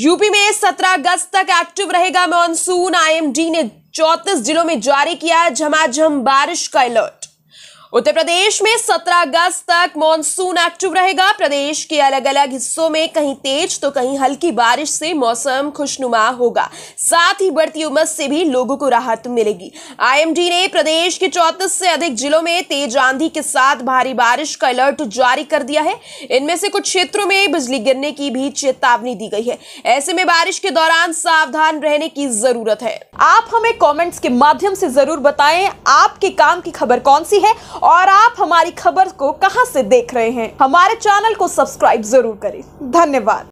UP में 17 अगस्त तक active रहेगा मानसून आईएमडी ने 34 जिलों में जारी किया झमाझम बारिश का अलर्ट उत्तर प्रदेश में 17 अगस्त तक मॉनसून एक्टिव रहेगा प्रदेश के अलग अलग हिस्सों में कहीं तेज तो कहीं हल्की बारिश से मौसम खुशनुमा होगा साथ ही बढ़ती उमस से भी लोगों को राहत मिलेगी आईएमडी ने प्रदेश के चौतीस से अधिक जिलों में तेज आंधी के साथ भारी बारिश का अलर्ट जारी कर दिया है इनमें से कुछ क्षेत्रों में बिजली गिरने की भी चेतावनी दी गई है ऐसे में बारिश के दौरान सावधान रहने की जरूरत है आप हमें कॉमेंट्स के माध्यम से जरूर बताए आपके काम की खबर कौन सी है और आप हमारी खबर को कहाँ से देख रहे हैं हमारे चैनल को सब्सक्राइब जरूर करें धन्यवाद